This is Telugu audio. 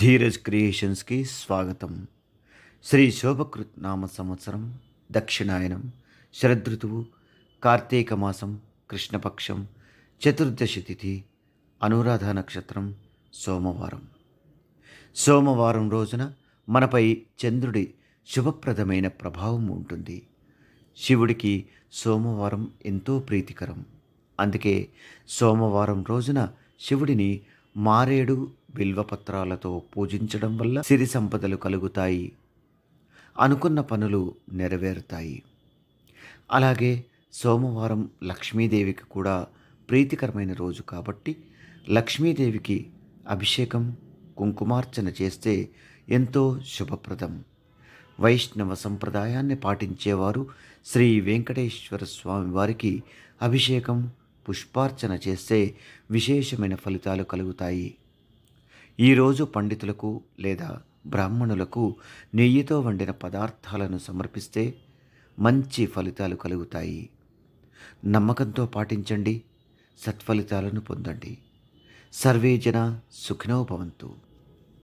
ధీరజ్ క్రియేషన్స్కి స్వాగతం శ్రీ శోభకృత్ నామ సంవత్సరం దక్షిణాయనం శరదృతువు కార్తీక మాసం కృష్ణపక్షం చతుర్దశి తిథి అనురాధ నక్షత్రం సోమవారం సోమవారం రోజున మనపై చంద్రుడి శుభప్రదమైన ప్రభావం ఉంటుంది శివుడికి సోమవారం ఎంతో ప్రీతికరం అందుకే సోమవారం రోజున శివుడిని మారేడు బిల్వపత్రాలతో పూజించడం వల్ల సిరి సంపదలు కలుగుతాయి అనుకున్న పనులు నెరవేరుతాయి అలాగే సోమవారం లక్ష్మీదేవికి కూడా ప్రీతికరమైన రోజు కాబట్టి లక్ష్మీదేవికి అభిషేకం కుంకుమార్చన చేస్తే ఎంతో శుభప్రదం వైష్ణవ సంప్రదాయాన్ని పాటించేవారు శ్రీ వెంకటేశ్వర స్వామి వారికి అభిషేకం పుష్పార్చన చేస్తే విశేషమైన ఫలితాలు కలుగుతాయి ఈరోజు పండితులకు లేదా బ్రాహ్మణులకు నెయ్యితో వండిన పదార్థాలను సమర్పిస్తే మంచి ఫలితాలు కలుగుతాయి నమ్మకంతో పాటించండి సత్ఫలితాలను పొందండి సర్వే జన సుఖినో భవంతు